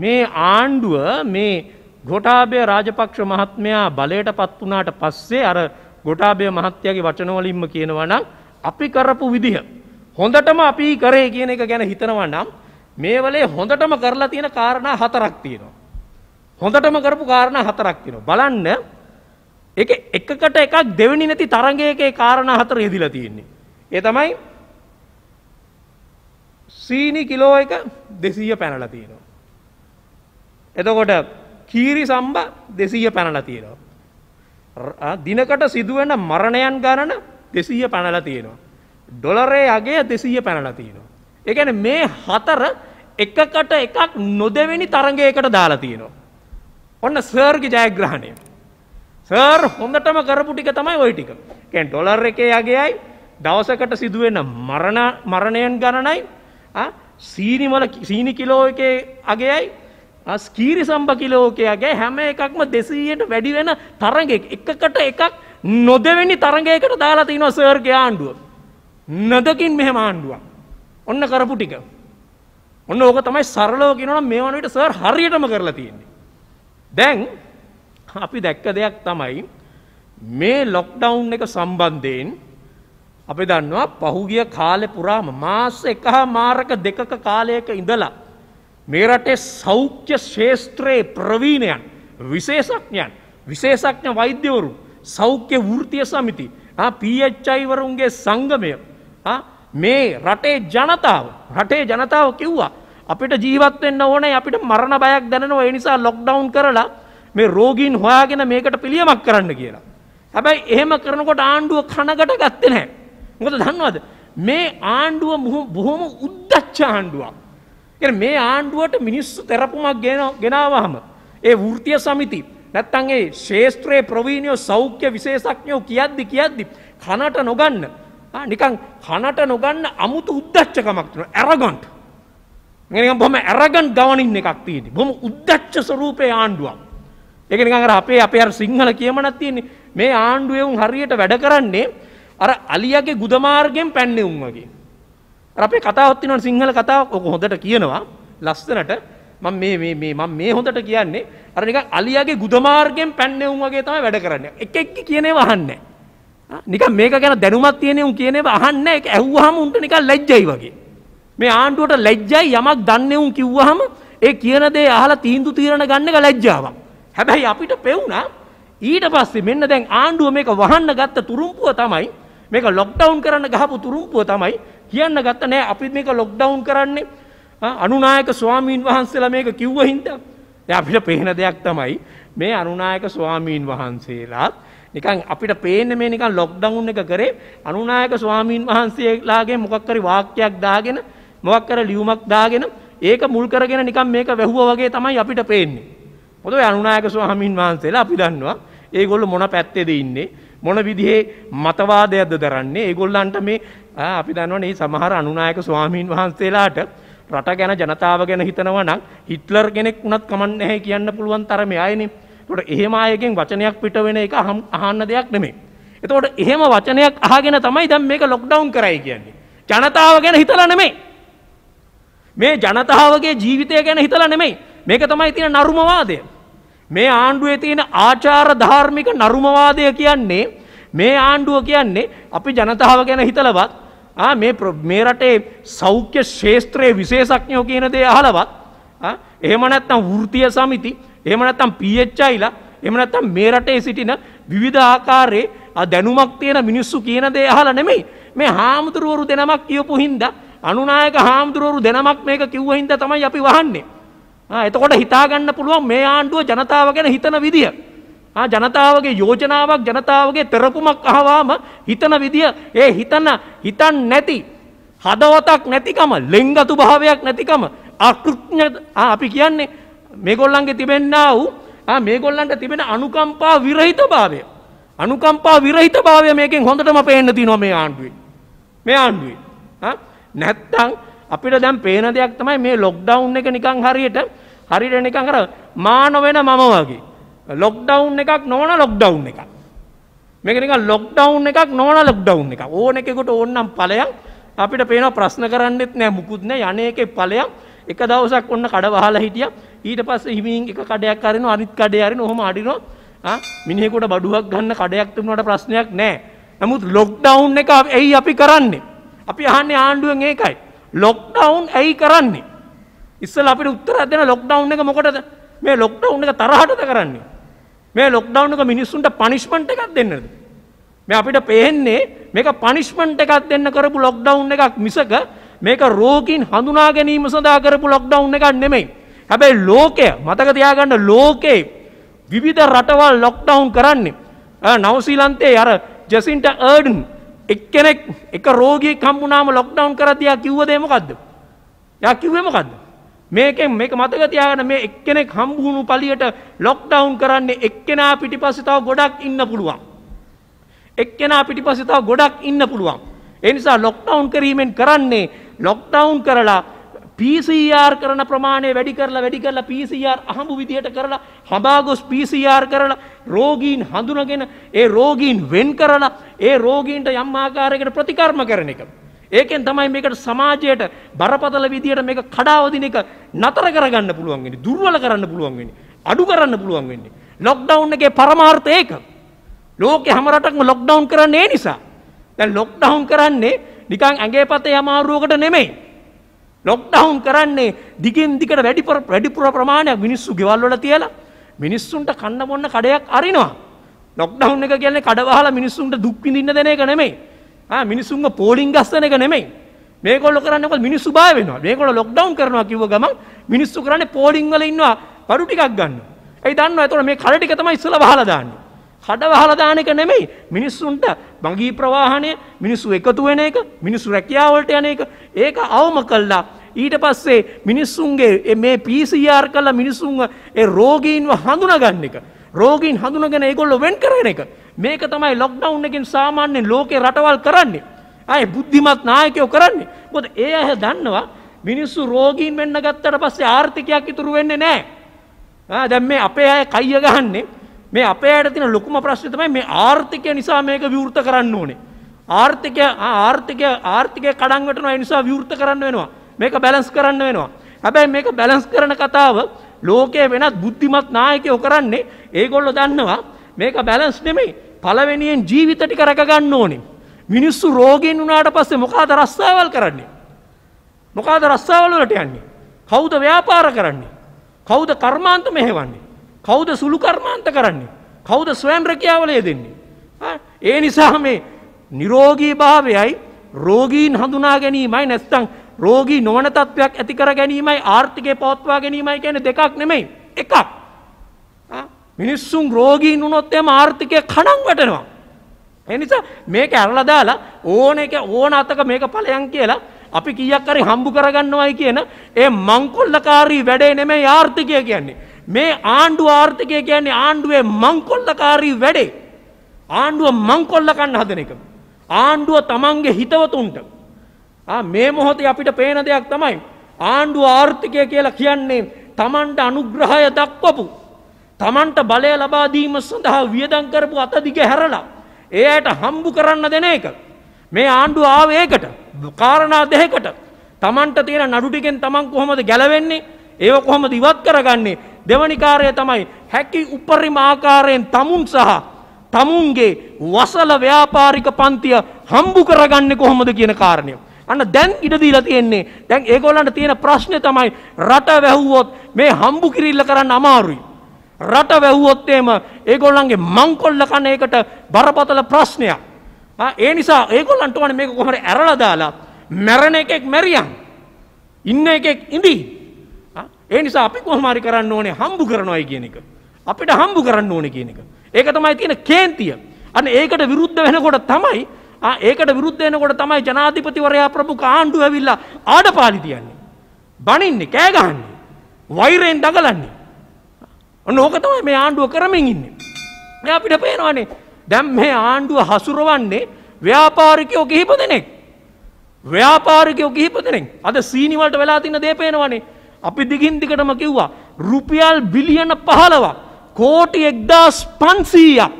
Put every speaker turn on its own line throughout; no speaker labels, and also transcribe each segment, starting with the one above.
මේ ආණ්ඩුව මේ ගොටාබය රාජපක්ෂ මහත්මයා බලයට පත් වනාට පස්සේ අර ගොටාබය මහත්යගේ වචනවලින්ම කියනවනම් අපි කරපු විදිහ. හොඳටම අපි කරේ කියන එක ගැන හිතනවා නම් මේ වලේ හොඳටම කරලා තියෙන කාරණා හතරක් තියෙනවා. හොඳටම කරපු කාරණා හතරක් තියෙනවා. බලන්න ඒක එකකට එකක් දෙවෙනි නැති තරඟයකේ කාරණා හතර යෙදිලා තියෙන්නේ. ඒ තමයි සීනි කිලෝ එක 200 පැනලා තියෙනවා. එතකොට කීරි සම්බ දෙසීය පැනලා තියෙනවා. දිනකට සිදුවන මරණයන් ගණන දෙසීය පැනලා තියෙනවා. ඩොලරේ අගේ දෙසීය පැනලා තියෙනවා. එකන මේ හතර එකකට එකක් නොදෙවෙනි තරගයකට දාලා තියෙනවා. ඔන්න සර්ග ජයග්‍රහණය. සර් හොඳටම කරපු ටික තමයි ඔය ටික. කැන් ඩොලර් එකේ යගේයි දවසකට සිදුවෙන මරණ මරණයන් ගණනයි සීනිවල සීනි කිලෝ එකේ අගේයි ස්කීරි සම්බකිලෝකයාගේ හැම එකක්ම දෙසීයට වැඩි වෙන තරගෙක් එකකට එකක් නොදෙවෙනි තරගයකට දාලා තිනවා සර්ගේ ආණ්ඩුව. නදකින් මෙහෙම ආණ්ඩුවක්. ඔන්න කරපු ටික. ඔන්න ඕක තමයි සරලව කියනවනම් මේ වන විට සර් හරියටම කරලා තියෙන්නේ. දැන් අපි දැක්ක දෙයක් තමයි මේ ලොක්ඩවුන් එක සම්බන්ධයෙන් අපි දන්නවා පහුගිය කාලේ පුරාම මාස එකහා මාරක දෙකක කාලයක ඉඳලා මේ රටේ සෞඛ්‍ය ශේෂත්‍රයේ ප්‍රවීණයන් විශේෂඥයන් විශේෂඥ වෛද්‍යවරු සෞඛ්‍ය වෘතිය සමිති පීච්චයිවරුන්ගේ සංගමය මේ රටේ ජනතාව රටේ ජනතාව කිව්වා අපිට ජීවත්වෙන්න ඕනේ අපිට මරණ බයක් දැනවා එනිසා ලොක්ඩවුන් කරලා මේ රෝගීන් හොයාගෙන මේකට පිළියමක් කරන්න කියලා. හැබැයි එහෙම කරනකොට ආණ්ඩුව කනගට ගත්තේ නැහැ. මොකද දන්නවද මේ ආණ්ඩුව බොහොම උද්දච්ච ආණ්ඩුවක්. එ මේ ආණ්ඩුවට මිනිස්සු තෙරපුමක් ගෙන ගෙනාවහම. ඒ වෘතිය සමිති. නැත්තන් ඒ ශේෂත්‍රයේ ප්‍රවීණයෝ සෞඛ්‍ය විශේෂක්ඥයෝ කියද්දි කියද්දි. කනට නොගන්න. නිකං කනට නොගන්න අමුතු උද්දච්චකමක් තුන ඇරගන්ට. බොම ඇරගන් ගවනින් එකක් තියෙන. බොම උද්දච්ච ස්වරූපය ආණ්ඩුවක්. එකනිකර අපේ අප අර සිංහල කියමනත් තියන්නේ මේ ආණ්ඩුවවුන් හරියට වැඩ කරන්නේ අර අලියගේ ගුදමාර්ගෙන් පැන්නේ උන්වගේ. අපේ කතාවත්තිනට සිංහල කතාව ඔක හොඳට කියනවා ලස්සනට මම මේ මේ මේ මම මේ හොඳට කියන්නේ අර නිකන් අලියාගේ ගුදමාර්ගයෙන් පැන්නෙවුම් වගේ තමයි වැඩ කරන්නේ. එක එක කියනේ වහන්නේ. නිකන් මේක ගැන දැනුමක් තියෙනේ උන් කියනේ අහන්නේ ඒක ඇහුවාම උන්ට නිකන් ලැජ්ජයි වගේ. මේ ආණ්ඩුවට ලැජ්ජයි යමක් දන්නේ උන් කිව්වහම ඒ කියන දේ අහලා තීන්දුව తీරන ගන්න එක ලැජ්ජාවක්. හැබැයි අපිට පෙවුනා ඊට පස්සේ මෙන්න දැන් ආණ්ඩුව මේක වහන්න ගත්ත තුරුම්පුව තමයි මේක ලොක්ඩවුන් කරන්න ගහපු තුරුම්පුව තමයි කියන්න ගත්ත නෑ අපි මේක ලොක්ඩවුන් කරන්නේ අනුනායක ස්වාමීන් වහන්සේලා මේක කිව්ව හින්දා දැන් අපිට පේන දෙයක් තමයි මේ අනුනායක ස්වාමීන් වහන්සේලාත් නිකන් අපිට පේන්නේ මේ නිකන් ලොක්ඩවුන් එක කරේ අනුනායක ස්වාමීන් වහන්සේලාගේ මොකක් හරි වාක්‍යයක් දාගෙන මොකක් හරි ලියුමක් දාගෙන ඒක මුල් කරගෙන නිකන් මේක වැහුවා වගේ තමයි අපිට පේන්නේ. මොකද ඔය අනුනායක ස්වාමීන් වහන්සේලා අපි දන්නවා ඒගොල්ලෝ මොන පැත්තේද ඉන්නේ මොන විදිහේ මතවාදයක්ද දරන්නේ ඒගොල්ලන්ට මේ අපි දන්නවනේ සමහර අනුනායක ස්වාමීන් වහන්සේලාට රට ගැන ජනතාව ගැන හිතනවා නම් හිට්ලර් කෙනෙක් වුණත් කමක් නැහැ කියන්න පුළුවන් තරමේ ආයනේ. ඒකට එහෙම ආයකෙන් වචනයක් පිට වෙන එක අහන්න දෙයක් නෙමෙයි. ඒතකොට එහෙම වචනයක් අහගෙන තමයි දැන් මේක ලොක්ඩවුන් කරයි කියන්නේ. ජනතාව ගැන හිතලා නෙමෙයි. මේ ජනතාවගේ ජීවිතය ගැන හිතලා නෙමෙයි. මේක තමයි තියෙන නරුමවාදය. මේ ආණ්ඩුවේ තියෙන ආචාර ධාර්මික නරුමවාදය කියන්නේ මේ ආණ්ඩුව කියන්නේ අපි ජනතාව ගැන හිතලවත් මේ රටේ සෞඛ්‍ය ශේත්‍රයේ විශේෂඥයෝ කියන දේ අහලවත් එහෙම නැත්නම් වෘත්තීය සමිති එහෙම නැත්නම් PHIලා එහෙම නැත්නම් මේ රටේ සිටින විවිධ ආකාරයේ දැනුමක් තියෙන මිනිස්සු කියන දේ අහලා නෙමෙයි මේ හාමුදුරුවරු දෙනමක් කියපු හින්දා අනුනායක හාමුදුරුවරු දෙනමක් මේක කිව්ව හින්දා තමයි අපි වහන්නේ. එතකොට හිතාගන්න පුළුවන් මේ ආණ්ඩුව ජනතාව ගැන හිතන විදිය. ජනතාවගේ යෝජනාවක් ජනතාවගේ තෙරපුමක් අහවාම හිතන විදිය ඒ හිතන හිතන් නැති හදවතක් නැතිකම ලෙංගතු භාවයක් නැතිකම අකෘඥ අපි කියන්නේ මේගොල්ලන්ගේ තිබෙන්න වූ මේගොල්ලන්ට තිබෙන අනුකම්පා විරහිත භාවය අනුකම්පා විරහිත භාවය මේකෙන් හොඳටම පේන්න තිනවා මේ ආණ්ඩුවේ මේ ආණ්ඩුවේ නැත්තං අපිට දැන් පේන දෙයක් තමයි මේ ලොක්ඩවුන් එක නිකං හරියට හරියට නිකං කර මාන වෙන මම වගේ ලොක්ඩවුන් එකක් නොන ලොක්ඩවුන් එකක් මේකනික ලොක්ඩවුන් එකක් නොන ලොක්ඩවුන් එක ඕන එකෙකුට ඕන්නම් පලයක් අපිට පේන ප්‍රශ්න කරන්නෙත් නෑ මුකුත්න යන එකේ පලයක් එක දවසක් ඔන්න කඩවහලා හිටිය ඊට පස්ස හිමින් එක කඩයක් කරන අනිත් කඩයරන හොම අඩිනවා මිනිෙකුට බඩුවක් ගන්න කඩයක් තිබුණට ප්‍රශ්නයක් නෑ නමුත් ලොක්ඩවුන් එක ඇයි අපි කරන්නේ අපි අහන්නේ ආණ්ඩුවෙන් ඒකයි ලොක්ඩවුන් ඇයි කරන්නේ ඉස්සල අපිට උත්තර දෙන ලොක්ඩවුන් එක මොකටද මේ ලොක්ඩවුන් එක තරහටද කරන්නේ මේ ලොක්ඩව්නක මිනිස්සුන්ට පනිිෂ්මට එකක් දෙන්නද. මේ අපිට පේන්නේ මේක පනිිෂ්මට එකක් දෙන්න කරපු ලොක්ඩව් එකක් මිසක මේක රෝගීන් හඳුනා ගැනීම සඳහා කරපු ලොක්ඩව් එකක් නෙමෙයි. හැබැයි ලෝකය මතක තියාගන්න ලෝකේ විවිධ රටවල් ලොක්ඩවුන් කරන්නේ. නවසීලන්තේ අර ජෙසින්ට ඒඩන් එක්කෙනෙක් එක රෝගී කම්මුණනාම ලොක්ඩවුන් කරතියා කිව්වදේමකක්ද. ය කිව්වමකක්ද. මේකෙන් මේක මතක තියාගන්න මේ එක්කෙනෙක් හම්බුණු පලියට ලොක්ඩවුන් කරන්නේ එක්කෙනා පිටිපස්සේ තව ගොඩක් ඉන්න පුළුවන්. එක්කෙනා පිටිපස්සේ තව ගොඩක් ඉන්න පුළුවන්. ඒ නිසා ලොක්ඩවුන් කිරීමෙන් කරන්නේ ලොක්ඩවුන් කරලා PCR කරන ප්‍රමාණය වැඩි කරලා වැඩි කරලා PCR අහඹු විදියට කරලා හඹාගොස් PCR කරලා රෝගීන් හඳුනගෙන ඒ රෝගීන් වෙන් කරලා ඒ රෝගීන්ට යම් ආකාරයකට ප්‍රතිකර්ම කරන එක. ඒකෙන් තමයි මේකට සමාජයට බරපතල විදියට මේක කඩාවදින එක නතර කරගන්න පුළුවන් වෙන්නේ. දුර්වල කරන්න පුළුවන් වෙන්නේ. අඩු කරන්න පුළුවන් වෙන්නේ. ලොක්ඩවුන් එකේ පරමාර්ථය ඒක. ලෝකේ හැම රටක්ම ලොක්ඩවුන් කරන්නේ ඒ නිසා. දැන් ලොක්ඩවුන් කරන්නේ නිකන් ඇඟේ පතේ අමාරුවකට නෙමෙයි. ලොක්ඩවුන් කරන්නේ දිගින් දිගට වැඩිපුර වැඩිපුර ප්‍රමාණයක් මිනිස්සු ගෙවල් වල තියලා මිනිස්සුන්ට කන්න බොන්න කඩයක් අරිනවා. ලොක්ඩවුන් එක කියන්නේ කඩවහලා මිනිස්සුන්ට දුක් විඳින්න දෙන එක නෙමෙයි. මිනිසුන්ම පෝලිින් ගස්සන එක නෙමයි මේකොල්ල කරන්නක මිනිස්සු බාවෙනවා මේකොට ලොක්ඩවන් කරනවා කිව ගම මිනිස්සු කරන්න පෝලිංගල ඉන්නවා පරුටිකක් ගන්න ඇයි දන්න ඇතුට මේ කලටික තමයි ඉස්සල හලදාන්න කඩ වහලදානක නෙමෙයි මිනිස්සුන්ට මගී ප්‍රවාහණය මිනිස්සු එකතු වෙන එක මිනිස්සු රැකියාවලට යන එක ඒක අවම කල්ලා ඊට පස්සේ මිනිස්සුන්ගේ මේ පිසිR කල්ලා මිනිස්සුන්ගේ රෝගීන්ව හඳුනගන්න එක රෝගීන් හඳුනගෙන ඒගොල්ල වෙන් කරන එක මේක තමයි ලොක්ඩවුන් එකින් සාමාන්‍යයෙන් ලෝකේ රටවල් කරන්නේ. අය බුද්ධිමත් නායකයෝ කරන්නේ. මොකද ඒ අය දන්නවා මිනිස්සු රෝගීන් වෙන්න ගත්තට පස්සේ ආර්ථිකයක් ඉතුරු වෙන්නේ නැහැ. ආ දැන් මේ අපේ අය කයිය ගහන්නේ මේ අපේ අයට තියෙන ලොකුම ප්‍රශ්නේ තමයි මේ ආර්ථිකය නිසා මේක විවෘත කරන්න ඕනේ. ආර්ථිකය ආර්ථිකය ආර්ථිකය කඩන් වැටෙනවා ඒ නිසා විවෘත කරන්න වෙනවා. මේක බැලන්ස් කරන්න වෙනවා. හැබැයි මේක බැලන්ස් කරන කතාව ලෝකයේ වෙනත් බුද්ධිමත් නායකයෝ කරන්නේ ඒගොල්ලෝ දන්නවා මේක බැලන්ස් නෙමෙයි පළවෙනියෙන් ජීවිත ටික රැකගන්න ඕනි. මිනිස්සු රෝගෙන් වුණාට පස්සේ මොකාද රස්සාවල් කරන්නේ. මොකාද රස්සාවල් වලට යන්නේ. කෞද ව්‍යාපාර කරන්නේ. කෞද කර්මාන්ත මෙහෙවන්නේ. කෞද සුළු කර්මාන්ත කරන්නේ. කෞද ස්වයන් රැකියාවලය දෙන්නේ. ඒ නිසා මේ නිරෝගී භාවයයි රෝගීන් හඳුනා ගැනීමයි නැත්තං රෝගී නොවන තත්ත්වයක් ඇති කර ගැනීමයි ආර්ථිකය පවත්වා ගැනීමයි කියන දෙකක් නෙමෙයි එකක් මිනිස්සුන් රෝගීන් වුණොත් එම ආර්ථිකය කණන් වැටෙනවා. එනිසා මේක ඇරලා දාලා ඕන එක ඕන අතක මේක ඵලයන් කියලා අපි කීයක් හරි හම්බු කරගන්නවයි කියන ඒ මංකොල්ලකාරී වැඩේ නෙමෙයි ආර්ථිකය කියන්නේ. මේ ආණ්ඩුව ආර්ථිකය කියන්නේ ආණ්ඩුවේ මංකොල්ලකාරී වැඩේ. ආණ්ඩුව මංකොල්ල කන්න හදන එක. ආණ්ඩුව තමන්ගේ හිතවතුන්ට. මේ මොහොතේ අපිට පේන දෙයක් තමයි ආණ්ඩුව ආර්ථිකය කියලා කියන්නේ තමන්ට අනුග්‍රහය දක්වපු තමන්ට බලය ලබාදීම සඳහා වියදං කරපු අතදිග හැරලා. ඒ අයට හම්බු කරන්න දෙන එක. මේ ආණ්ඩු ආවේකට කාරණා දෙහෙකට තමන්ට තියෙන නඩුටිකෙන් තමන් කොහොමද ගැලවෙන්නේ ඒව කොහොම දිවත් කරගන්නේ දෙවනිකාරය තමයි හැකි උපරිම ආකාරයෙන් තමුන් සහ තමුන්ගේ වසල ව්‍යාපාරික පන්තිය හම්බු කරගන්න කොහොමද කියන කාරණය. අන්න දැන් ඉඩදීලා තියෙන්නේ දැන් ඒගොල්ලන්ට තියෙන ප්‍රශ්නය තමයි රට වැැහුවොත් මේ හම්බු කිරිල්ල කරන්න අමාරුයි. රට වැැව්වොත් එම ඒගොල්ලන්ගේ මංකොල්ල කන එකට බරපතල ප්‍රශ්නයක්. ඒ නිසා ඒගොල්ලන්ට වන මේක කොහට ඇරල දාලා මැරණ එකෙක් මැරියන්. ඉන්න එකෙක් ඉඳී. ඒ නිසා අපි කොහමරි කරන්න ඕනේ හම්බු කරනවායි කියන එක. අපිට හම්බු කරන්න ඕන කියන එක. ඒක තමයි තියෙන කේන්තිය. අන්න ඒකට විරුද්ධ වෙනකොට තමයි ඒකට විරුද්ධ වෙනකොට තමයි ජනාධිපතිවරයා ප්‍රමුඛ ආණ්ඩුව ඇවිල්ලා ආඩපාලි තියන්නේ. බනින්නේ කෑ ගහන්නේ. වෛරයෙන් දඟලන්නේ. ඔන්න ඕක තමයි මේ ආණ්ඩුව කරමින් ඉන්නේ. දැන් අපිට පේනවානේ දැන් මේ ආණ්ඩුව හසුරවන්නේ ව්‍යාපාරිකයෝ කිහිප දෙනෙක්. ව්‍යාපාරිකයෝ කිහිප දෙනෙක්. අද සීනි වලට වෙලා තියෙන දේ පේනවානේ. අපි දිගින් දිගටම කිව්වා රුපියල් බිලියන 15ක් කෝටි 1500ක්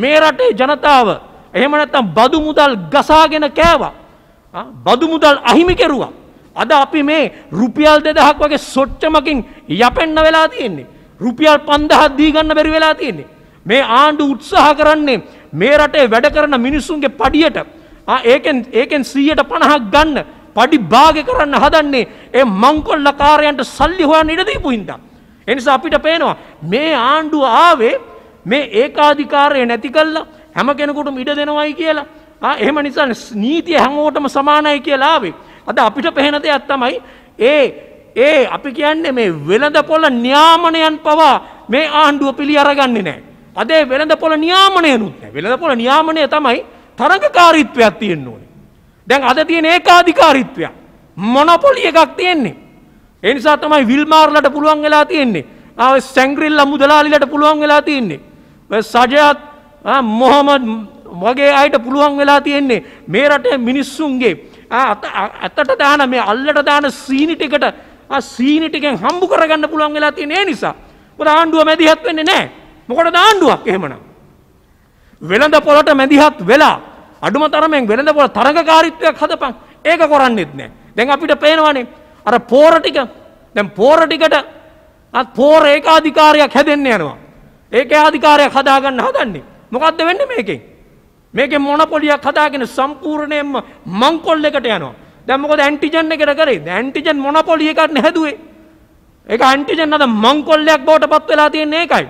මේ රටේ ජනතාව එහෙම නැත්නම් බදු මුදල් ගසාගෙන කෑවා. බදු මුදල් අහිමි කෙරුවා. අද අපි මේ රුපියල් 2000ක් වගේ සොච්චමකින් යපෙන්න වෙලා තියෙන්නේ. රුපියල් 5000ක් දී ගන්න බැරි වෙලා තියෙන්නේ. මේ ආණ්ඩු උත්සාහ කරන්නේ මේ රටේ වැඩ කරන මිනිස්සුන්ගේ පඩියට ආ ඒකෙන් ඒකෙන් 150ක් ගන්න පඩි භාග කරන්න හදන්නේ ඒ මංකොල්ලකාරයන්ට සල්ලි හොයන්න ඉඩ දීපු හින්දා. ඒ නිසා අපිට පේනවා මේ ආණ්ඩුව ආවේ මේ ඒකාධිකාරය නැති කළා හැම කෙනෙකුටම ඉඩ දෙනවයි කියලා. ආ එහෙම නිසා නීතිය හැමෝටම සමානයි කියලා ආවේ. අද අපිට පේන දෙයක් තමයි ඒ ඒ අපි කියන්නේ මේ වෙළඳ පොළ න්‍යාමනයන් පවා මේ ආණ්ඩුව පිළි අරගන්නේ නෑ. අදේ වෙළඳ පොළ න්‍යාමනයනුත් නෑ. වෙළඳ පොළ න්‍යාමනය තමයි තරඟකාරීත්වයක් තියෙන්න ඕනේ. දැන් අද තියෙන ඒකාධිකාරීත්වයක්. මොනොපොලි එකක් තියෙන්නේ. ඒ නිසා තමයි විල්මාර්ලට පුළුවන් වෙලා තියෙන්නේ. ආ සැංග්‍රිල්ලා මුදලාලිලට පුළුවන් වෙලා තියෙන්නේ. ඔය සජයත් මොහමඩ් වගේ අයට පුළුවන් වෙලා තියෙන්නේ මේ රටේ මිනිස්සුන්ගේ අතට දාන මේ අල්ලට දාන සීනි ටිකට සීනිටිකෙන් හම්බු කරගන්න පුළුවන් වෙලා තියෙන ඒ නිසා මොකද ආණ්ඩුව මැදිහත් වෙන්නේ නැහැ මොකටද ආණ්ඩුවක් එහෙමනම් වෙළඳ පොළට මැදිහත් වෙලා අඩුම තරමෙන් වෙළඳ පොළ තරඟකාරීත්වයක් හදපන් ඒක කරන්නෙත් නැහැ දැන් අපිට පේනවනේ අර පෝර ටික දැන් පෝර ටිකට අත් පෝර ඒකාධිකාරයක් හැදෙන්න යනවා ඒකාධිකාරයක් හදාගන්න හදන්නේ මොකද්ද වෙන්නේ මේකෙන් මේකෙන් මොනොපොලියක් හදාගෙන සම්පූර්ණයෙන්ම මංකොල්ලෙකට යනවා දැමකොද ඇන්ටිජන් එකට කරේ ඇන්ටිජන් මොනපොලිය එකක්න හැදුවේ එක ඇන්ටිජන් අද මංකොල්ලයක් බෝට පත් වෙලා තියන්නේ එකයි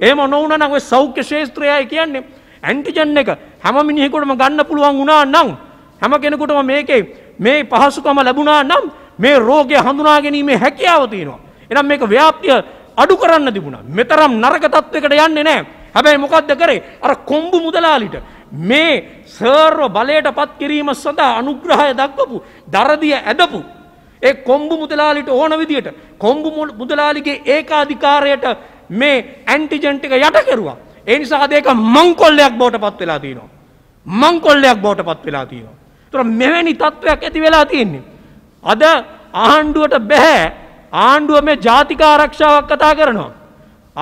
ඒ මොනවුන නව සෞඛ්‍ය ශේත්‍රයයි කියන්නේ ඇන්ටිජන් එක හැම මිනිහෙකුටම ගන්න පුළුවන් වුණා නම් හැම කෙනෙකුටම මේකේ මේ පහසුකම ලැබුණා නම් මේ රෝගය හඳුනා ගැනීමේ හැකියාව තියෙනවා එනම් මේක ව්‍යාප්තිය අඩු කරන්න තිබුණා මෙතරම් නරක තත්වයකට යන්නේ නැහැ හැබැයි මොකද්ද කරේ අර කොම්බු මුදලාලිට මේ සර්ව බලයට පත් කිරීම සඳහා අනුග්‍රහය දක්වපු දරදිය ඇදපු ඒ කොම්බු මුදලාලිට ඕන විදියට කොම්බු මුදලාලිගේ ඒකාධිකාරයට මේ ඇන්ටිජන්ට් එක යට කෙරුවා. ඒ නිසා අද ඒක මංකොල්ලයක් බවට පත් වෙලා තියෙනවා. මංකොල්ලයක් බවට පත් වෙලා තියෙනවා. ඒතර මෙවැනි තත්වයක් ඇති වෙලා තියෙන්නේ. අද ආණ්ඩුවට බෑ ආණ්ඩුව මේ ජාතික ආරක්ෂාවක් කතා කරනවා.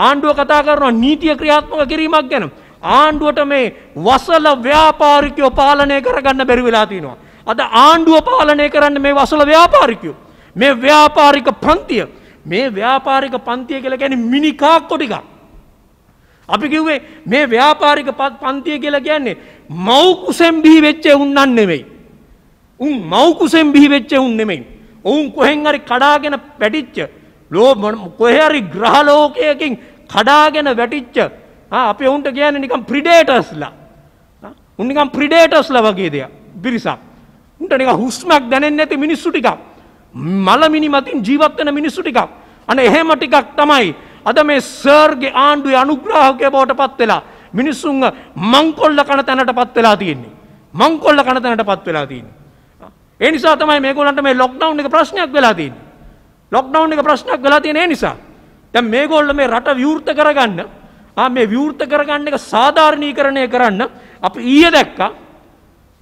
ආණ්ඩුව කතා කරනවා නීතිය ක්‍රියාත්මක කිරීමක් ගැන. ආණ්ඩුවට මේ වසල ව්‍යාපාරිකයෝ පාලනය කරගන්න බැරි වෙලා තියෙනවා. අද ආණ්ඩුව පාලනය කරන්න මේ වසල ව්‍යාපාරිකයෝ. මේ ව්‍යාපාරික පන්තිය මේ ව්‍යාපාරික පන්තිය කියලා කියන්නේ මිනිකාක් කොටික. අපි කිව්වේ මේ ව්‍යාපාරික පන්තිය කියලා කියන්නේ මෞකුසෙන් බිහි වෙච්ච උන්නන් නෙමෙයි. උන් මෞකුසෙන් බිහි වෙච්ච උන් නෙමෙයි. ඔවුන් කොහෙන් හරි කඩාගෙන පැටිච්ච ලෝ කොහේ හරි ග්‍රහ ලෝකයකින් කඩාගෙන වැටිච්ච අප ඔවුන්ට කියන නිකම් ප්‍රිඩේටස්ලා උනිකම් ප්‍රිඩේටස්ල වගේ දෙයක් පිරිසක් උන්ට නික හුස්මක් දැනෙන් ඇති මිනිස්සු ටිකක් මලමිනි මතින් ජීවත්වන මිනිස්සු ටිකක් අන එහෙම ටිකක් තමයි අද මේ සර්ගේ ආණ්ඩුවේ අනුග්‍රාහකය බවට පත් වෙලා මිනිස්සුන් මංකොල්ල කන තැනට පත් වෙලා තියෙන්නේ මංකොල්ල කන තැනට පත් වෙලා තියෙන්නේ ඒ නිසා තමයි මේගොල්ලන්ට මේ ලොක්ඩවුන් එක ප්‍රශ්නයක් වෙලා තියෙන්නේ ලොක්ඩවුන් එක ප්‍රශ්නයක් වෙලා තියෙන ඒ නිසා දැන් මේගොල්ලෝ මේ රට විවෘත කරගන්න ආ මේ විවෘත කරගන්න එක සාධාරණීකරණය කරන්න අපි ඊයේ දැක්කා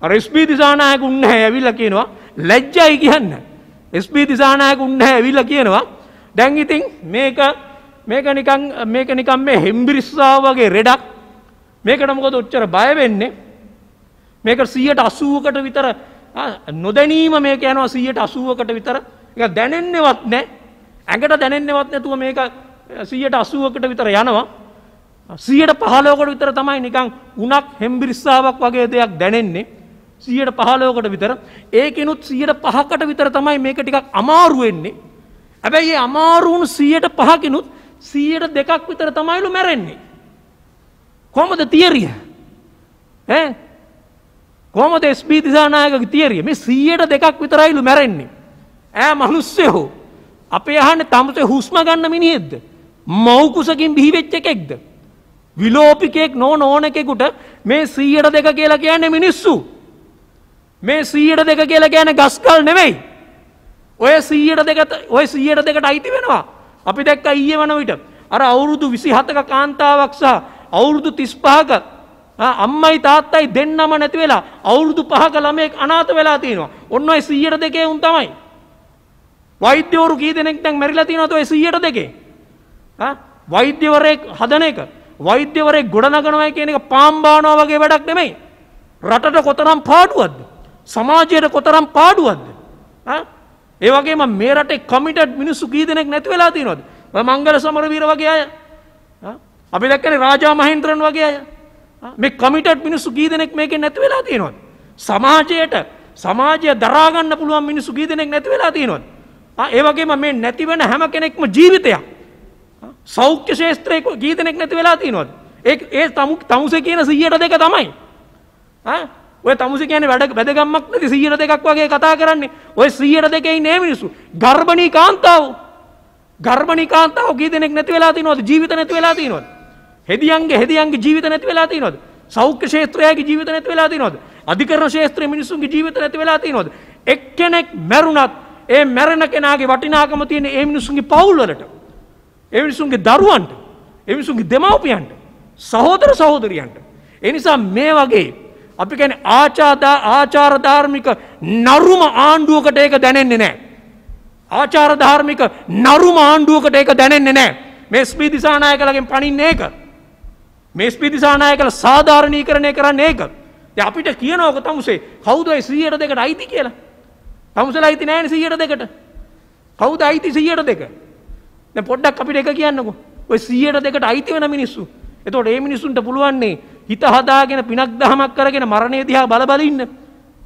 අර එස්පී දිසානායක උන්නේ ඇවිල්ලා කියනවා ලැජ්ජයි කියන්න එස්පී දිසානායක උන්නේ ඇවිල්ලා කියනවා දැන් ඉතින් මේක මේක නිකන් මේක නිකන් මේ හෙම්බිරිස්සාව වගේ රෙඩක් මේකට මොකද ඔච්චර බය වෙන්නේ මේක 180කට විතර නොදැනීම මේක යනවා 180කට විතර ඒක දැනෙන්නේවත් නැහැ ඇඟට දැනෙන්නේවත් නැතුව මේක 180කට විතර යනවා සියට පහලෝකට විතර තමයි නිකං උනක් හෙම්බිරිස්සාාවක් වගේ දෙයක් දැනෙන්නේ සියට පහලෝකට විතර ඒකෙනුත් සියට පහකට විතර තමයි මේක ටිකක් අමාරුවෙන්නේ හැබැයි ඒ අමාරුවුණු සියට පහකිනුත් සියට දෙකක් විතර තමයිලු මැරෙන්නේ කොමද තියරිය කොමද ස්පී තිසානායක තියරිය මේ සියට දෙකක් විතරයිලු මැරෙන්නේ ඇ මනුස්සය හෝ අපේ අහන තමත හුස්ම ගන්න මිනිහෙද්ද මවකුසකින් බිහිවෙච්ච එකෙක්ද විලෝපිකයෙක් නෝ නෝන එකෙකුට මේ සීයට දෙක කියලා කියන්නේ මිනිස්සු. මේ සීයට දෙක කියලා කියන ගස්කල් නෙවෙයි. ඔය සීයට දෙක ඔය සීයට දෙකට අයිති වෙනවා. අපි දැක්ක ඊයේ වන විට අර අවුරුදු 27ක කාන්තාවක් සහ අවුරුදු 35ක අම්මයි තාත්තයි දෙන්නම නැති වෙලා අවුරුදු 5ක ළමයෙක් අනාථ වෙලා තියෙනවා. ඔන්න ඔය 102 උන් තමයි. වෛද්‍යවරු කී දෙනෙක් දැන් මැරිලා තියෙනවද ඔය 102? ආ වෛද්‍යවරයෙක් හදන එක වෛද්‍යවරේ ගොඩනගනවා කියන එක පාම්බානවා වගේ වැඩක් නෙමෙයි. රටට කොතරම් පාඩුවක්ද? සමාජයට කොතරම් පාඩුවක්ද? ඒ වගේම මේ රටේ කමිටඩ් මිනිස්සු කී දෙනෙක් නැති වෙලා තියෙනවද? ඔය මංගල සමරවීර වගේ අය. අපි දැක්කනේ රාජා මහේන්ද්‍රන් වගේ අය. මේ කමිටඩ් මිනිස්සු කී දෙනෙක් මේකෙන් නැති වෙලා තියෙනවද? සමාජයට සමාජය දරා ගන්න පුළුවන් මිනිස්සු කී දෙනෙක් නැති වෙලා තියෙනවද? ඒ වගේම මේ නැති වෙන හැම කෙනෙක්ම ජීවිතයක්. සෞඛ්‍ය ශේත්‍රය ගී දෙනෙක් නැති වෙලා තියෙනවද ඒ ඒ තමු තමුසේ කියන සීයට දෙක තමයි ඔය තමුසේ කියන වැඩ බැදගම්මක් නැති සීයට දෙකක් වගේ කතා කරන්නේ ඔය සීයට දෙකයි නේ මිනිස්සු ගර්භණී කාන්තාව ගර්භණී කාන්තාව ගී දෙනෙක් නැති වෙලා තියෙනවද ජීවිත නැති වෙලා තියෙනවද හෙදියන්ගේ හෙදියන්ගේ ජීවිත නැති වෙලා තියෙනවද සෞඛ්‍ය ශේත්‍රයගේ ජීවිත නැති වෙලා තියෙනවද අධිකරණ ශේත්‍රයේ මිනිස්සුන්ගේ ජීවිත නැති වෙලා තියෙනවද එක්කෙනෙක් මැරුණත් ඒ මැරෙන කෙනාගේ වටිනාකම තියෙන ඒ මිනිස්සුන්ගේ පවුල් වලට එවිනිසුන්ගේ දරුවන්ට එවිසුන්ගේ දෙමවපියන්ට සහෝදර සහෝදරියන්ට. එනිසා මේ වගේ අපි කැන ආචාදා ආචාරධාර්මික නරුම ආණ්ඩුවකට ඒක දැනෙන්නේ නෑ. ආචාරධාර්මික නරුම ආණ්ඩුවකට ඒක දැනෙන්නේ නෑ මේ ස්පී දිසානාය කළගෙන් පණින්නේ ඒක. මේ ස්පී දිසානාය කළ සාධාරණී කරණය කරන්න ඒක. අපිට කියනෝක තමුසේ කෞුදයි සීයට දෙකට අයිති කියලා. තමුසල අයිති නෑන සීයට දෙකට. කෞුද අයිති සීයට දෙකට. දැන් පොඩ්ඩක් අපිට එක කියන්නකෝ. ඔය 100ට දෙකට අයිති වෙන මිනිස්සු. එතකොට මේ මිනිස්සුන්ට පුළුවන්නේ හිත හදාගෙන පිනක් දහමක් කරගෙන මරණය දිහා බල බල ඉන්න.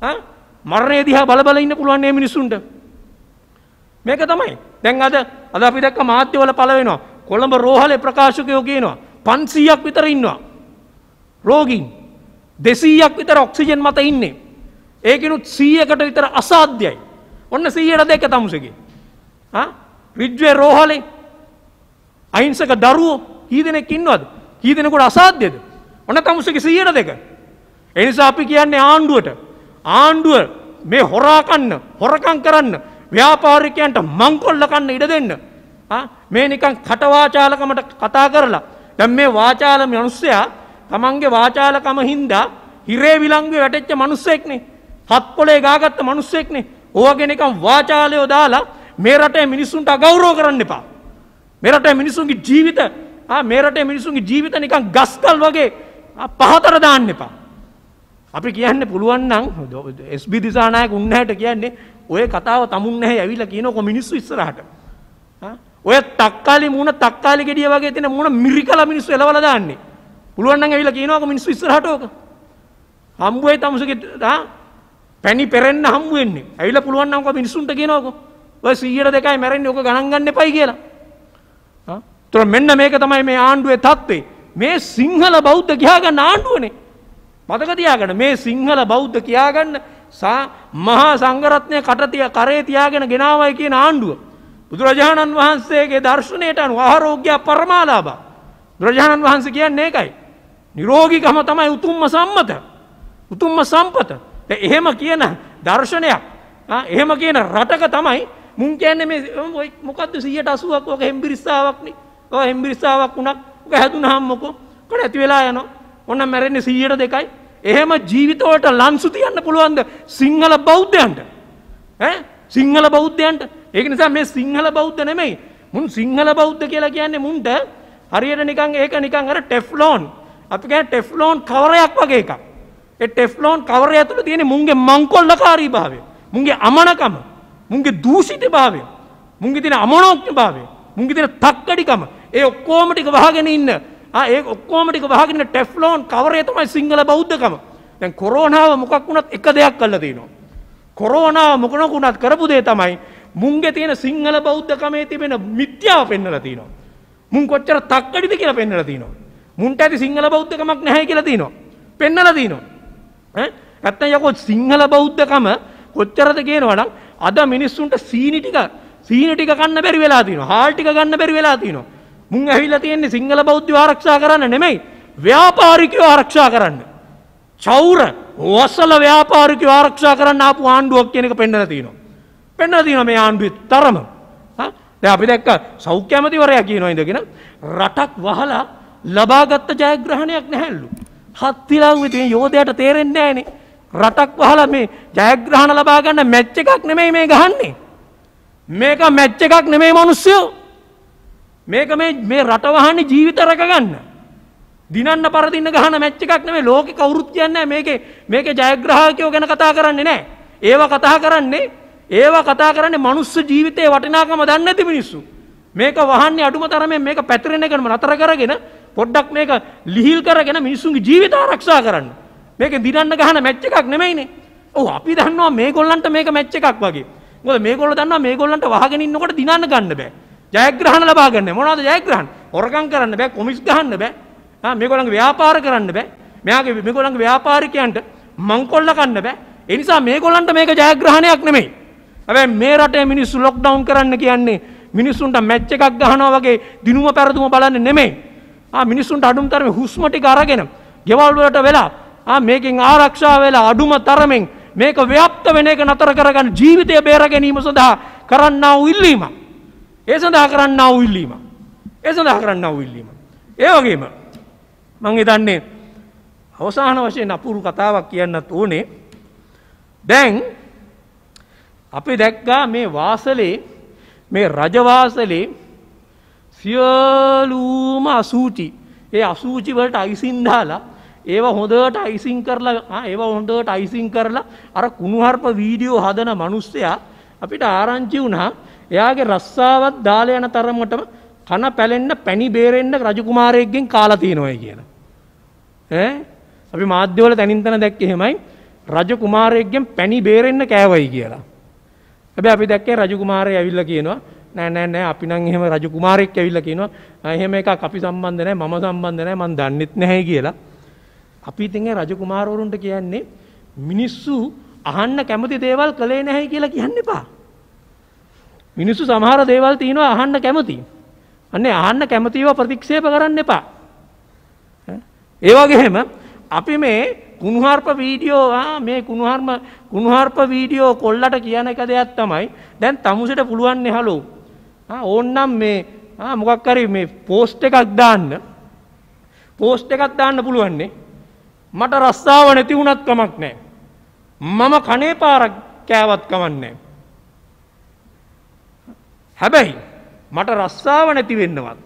ඈ මරණය දිහා බල බල ඉන්න පුළුවන් මේ මිනිස්සුන්ට. මේක තමයි. දැන් අද අද අපි දැක්ක මාධ්‍යවල පළවෙනවා. කොළඹ රෝහලේ ප්‍රකාශකයෝ කියනවා 500ක් විතර ඉන්නවා. රෝගීන් 200ක් විතර ඔක්සිජන් මත ඉන්නේ. ඒකිනුත් 100කට විතර අසාධ්‍යයි. ඔන්න 100ට දෙක තමුසේගේ. ආ විජ්ජේ රෝහලේ අහිංසක දරුවෝ කී දෙනෙක් ඉන්නවද? කී දෙනෙකුට අසාධ්‍යද? ඔන්න තමුසේගේ 102. ඒ නිසා අපි කියන්නේ ආණ්ඩුවට ආණ්ඩුව මේ හොරා කන්න, හොරකම් කරන්න, ව්‍යාපාරිකයන්ට මංකොල්ල කන්න ඉඩ දෙන්න. ආ මේ නිකන් කටවාචාලකමට කතා කරලා දැන් මේ වාචාල මිනිස්සයා තමන්ගේ වාචාලකම හින්දා හිරේ විලංගුවේ වැටෙච්ච මිනිස්සෙක්නේ. හත් පොලේ ගාගත්ත මිනිස්සෙක්නේ. ඕවගේ නිකන් වාචාලයෝ දාලා මේ රටේ මිනිස්සුන්ට අගෞරව කරන්න එපා. මෙරට මිනිසුන්ගේ ජීවිත මේරට මිනිසුන්ගේ ජීවිත නිකන් ගස්කල් වගේ පහතර දාන්න එපා. අපි කියන්න පුළුවන්නම් ස්බි දිසානායක උන්නහට කියන්නේ ඔය කතාව තමුන්නහ ඇවිල කියනකො මිනිස්සු ඉස්සරහට. ඔය තක්කාලි මුණ තක්කාලි ගෙඩිය වගේ තින මුණ මිරිකල මිනිස්සු එලවල දාන්නේ පුළුවන්න ඇවිල කියනක මිනිස්සු ඉස්සරහටෝක හම්බුවේ තමුසගේ පැණි පෙරෙන්න්න හම්බුවෙන්නේ ඇවිල පුළුවන්න්නක මිනිසුන්ට කියනෝක ඔය සීියට දෙකයි මැරෙන් ඕක ගණන්ගන්න පයි කියලා තොර මෙන්න මේක තමයි මේ ආණ්ඩුවේ තත්ත්වේ මේ සිංහල බෞද්ධ කියාගන්න ආණ්ඩුවනේ මතකතියාගන මේ සිංහල බෞද්ධ කියාගන්න සා මහා සංගරත්නය කටතිය කරේ තියාගෙන ගෙනාවයි කියන ආණ්ඩුව. බුදුරජාණන් වහන්සේගේ දර්ශනයට අනු ආරෝග්‍ය පරමාලාබ බුදුරජාණන් වහන්සේ කියන්නේ එකයි. නිරෝගිකම තමයි උතුම්ම සම්මත උතුම්ම සම්පත එහෙම කියන දර්ශනයක් එහෙම කියන රටක තමයි මුං කියන්නේ මොකක්ද සියයට අසුවක් ඕක හෙම්බිරිස්සාාවක්නේ හෙම්බිරිස්සාාවක් වුණක් හැදුනහම් මොකෝ කොට ඇති වෙලා යන ඔන්න මැරෙන්නේ සීයට දෙකයි එහෙම ජීවිතවට ලංසු තියන්න පුළුවන්ද සිංහල බෞද්ධයන්ට සිංහල බෞද්ධයන්ට ඒක නිසා මේ සිංහල බෞද්ධ නෙමෙයි මුන් සිංහල බෞද්ධ කියලා කියන්නේ මුන්ට හරියට නිකන් ඒක නිකන් අර ටෙෆ්ලෝන් අපි කියන්නේ ටෙෆ්ලෝන් කවරයක් වගේ එකක් ඒ ටෙෆ්ලෝන් කවරය ඇතුළේ තියෙන මුන්ගේ මංකොල්ලකාරීභාවය මුන්ගේ අමනකම මුන්ගේ දූෂිතභාවය මුන්ගේ තියෙන අමනෝක්‍යභාවය මුන්ගේ තියෙන තක්කඩිකම ඒ ඔක්කෝමටික වහගෙන ඉන්න ඒ ඔක්කෝමටික වහගෙන ටෙෆ්ලෝන් කවරේ තමයි සිංහල බෞද්ධකම දැන් කොරෝනාව මොකක් වුණත් එක දෙයක් කල්ල තියෙනවා. කොරෝනාව මොකනොකුණත් කරපු දේ තමයි මුන්ගේ තියෙන සිංහල බෞද්ධකමේ තිබෙන මිත්‍යාව පෙන්නලා තියෙනවා. මුන් කොච්චර තක්කඩිද කියලා පෙන්නලා තියෙනවා. මුන්ට ඇති සිංහල බෞද්ධකමක් නැහැ කියලා තියෙනවා. පෙන්නලා තියෙනවා. ඈ නැත්තම් යකෝ සිංහල බෞද්ධකම කොච්චරද කියනවනම් අද මිනිස්සුන්ට සීනි ටික සීනි ටික ගන්න බැරි වෙලා තියෙනවා. හාල් ටික ගන්න බැරි වෙලා තියෙනවා. මුන් ඇවිල්ලා තියෙන්නේ සිංහල බෞද්ධ ආරක්ෂා කරන්න නෙමෙයි ව්‍යාපාරිකයෝ ආරක්ෂා කරන්න. චෞර වසල ව්‍යාපාරිකයෝ ආරක්ෂා කරන්න ආපු ආණ්ඩුවක් කියන එක පෙන්වලා තියෙනවා. පෙන්වලා තියෙනවා මේ ආණ්ඩුවේ තරම. දැන් අපි දැක්ක සෞඛ්‍ය ඇමතිවරයා කියනවා ඉඳගෙන රටක් වහලා ලබාගත් ජයග්‍රහණයක් නැහැලු. හත්තිලන් විදිහේ යෝධයට තේරෙන්නේ නැහනේ. රටක් වහලා මේ ජයග්‍රහණ ලබා ගන්න මැච් එකක් නෙමෙයි මේ ගහන්නේ. මේක මැච් එකක් නෙමෙයි මිනිස්සුયો. මේක මේ මේ රටවහන්නේ ජීවිත රැකගන්න. දිනන්න පරදින්න ගහන මැච් එකක් නෙමෙයි ලෝකෙ කවුරුත් කියන්නේ මේකේ මේකේ ජයග්‍රාහකයෝ ගැන කතා කරන්නේ නැහැ. ඒවා කතා කරන්නේ ඒවා කතා කරන්නේ මනුස්ස ජීවිතේ වටිනාකම දන්නේ නැති මිනිස්සු. මේක වහන්නේ අඩුම තරමේ මේක පැතිරෙන එකම නතර කරගෙන පොඩ්ඩක් මේක ලිහිල් කරගෙන මිනිස්සුන්ගේ ජීවිත ආරක්ෂා කරන්න. මේක දිනන්න ගහන මැච් එකක් නෙමෙයිනේ. ඔව් අපි දන්නවා මේගොල්ලන්ට මේක මැච් එකක් වගේ. මොකද මේගොල්ලෝ දන්නවා මේගොල්ලන්ට වහගෙන ඉන්නකොට දිනන්න ගන්න බෑ. ජයග්‍රහණ ලබා ගන්න මොනවද ජයග්‍රහණ? හොරකම් කරන්න බෑ, කොමිස් ගහන්න බෑ. ආ මේගොල්ලන්ගේ ව්‍යාපාර කරන්න බෑ. මෙයාගේ මේගොල්ලන්ගේ ව්‍යාපාරිකයන්ට මංකොල්ල කන්න බෑ. ඒ නිසා මේගොල්ලන්ට මේක ජයග්‍රහණයක් නෙමෙයි. හැබැයි මේ රටේ මිනිස්සු ලොක්ඩවුන් කරන්න කියන්නේ මිනිස්සුන්ට මැච් එකක් ගහනවා වගේ දිනුම පැරදුම බලන්නේ නෙමෙයි. ආ මිනිස්සුන්ට අඩුම තරමේ හුස්ම ටික අරගෙන ගෙවල් වලට වෙලා ආ මේකෙන් ආරක්ෂා වෙලා අඩුම තරමෙන් මේක ව්‍යාප්ත වෙන එක නතර කරගන්න ජීවිතය බේර ගැනීම සඳහා කරන්නා වූ ඉල්ලීමක්. ඒ සඳහා කරන්න අවුල්ලීම. ඒ සඳහා කරන්න අවුල්ලීම. ඒ වගේම මං හිතන්නේ අවසාන වශයෙන් අපුරු කතාවක් කියන්නත් ඕනේ දැන් අපි දැක්කා මේ වාසලේ මේ රජවාසලේ සියලූම අසූචි ඒ අසූචි වලට අයිසින් දාලා ඒව හොඳට අයිසින් කරලා ඒව හොඳට අයිසින් කරලා අර කුණුහර්ප වීඩියෝ හදන මනුස්සයා අපිට ආරංචි වුණා එයාගේ රස්සාවත් දාල යන තරමටම කන පැලෙන්න පැණි බේරෙන්න රජකුමාරයෙක්ගෙන් කාලා තියෙනවා කියන. ඈ අපි මාධ්‍යවල තනින් තන දැක්කේ එහෙමයි රජකුමාරයෙක්ගෙන් පැණි බේරෙන්න කෑවයි කියලා. හැබැයි අපි දැක්කේ රජකුමාරය ඇවිල්ලා කියනවා නෑ නෑ නෑ අපි නම් එහෙම රජකුමාරයෙක් ඇවිල්ලා කියනවා එහෙම එකක් අපි සම්බන්ධ නෑ මම සම්බන්ධ නෑ මන් දන්නෙත් නැහැ කියලා. අපි ඉතින් ඒ රජකුමාරවරුන්ට කියන්නේ මිනිස්සු අහන්න කැමති දේවල් කළේ නැහැ කියලා කියන්න එපා. මිනිස්සු සමහර දේවල් තියෙනවා අහන්න කැමති. අන්නේ අහන්න කැමතිව ප්‍රතික්ෂේප කරන්න එපා. ඒ වගේම අපි මේ කුණුහarp වීඩියෝ මේ කුණුහarp කුණුහarp වීඩියෝ කොල්ලට කියන එක දෙයක් තමයි. දැන් තමුසෙට පුළුවන් නේ හලෝ. ඕන්නම් මේ මොකක් හරි මේ පෝස්ට් එකක් දාන්න. පෝස්ට් එකක් දාන්න පුළුවන් නේ. මට රස්සාව නැති වුණත් කමක් නැහැ. මම කනේ පාරක් කෑවත් කමක් නැහැ. හැබැයි මට රස්සාව නැති වෙන්නවත්.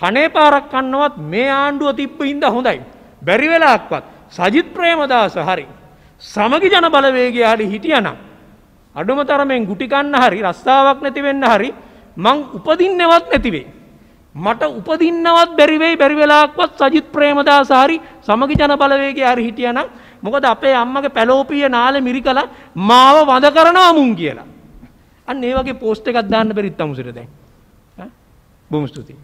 කනේ පාරක් කන්නවත් මේ ආණ්ඩුව තිබ්බ හින්දා හොඳයි. බැරි වෙලාවක්වත් සජිත් ප්‍රේමදාස හරි. සමගි ජන බලවේගය හරි හිටියනම් අඩුම තරමෙන් ගුටි කන්න හරි රස්සාවක් නැති වෙන්න හරි මං උපදින්නවත් නැති වෙයි. මට උපදින්නවත් බැරි වෙයි බැරි වෙලාවක්වත් සජිත් ප්‍රේමදාස හරි සමගි ජන බලවේගය හරි හිටියනම් මොකද අපේ අම්මගේ පැලෝපිය නාලේ මිරිකලා මාව වඳ කරනවා මුන් කියලා. අන්න ඒ වගේ පෝස්ට් එකක් දාන්න බැරිත් අමුසර දැන්. බොහොම ස්තුතියි.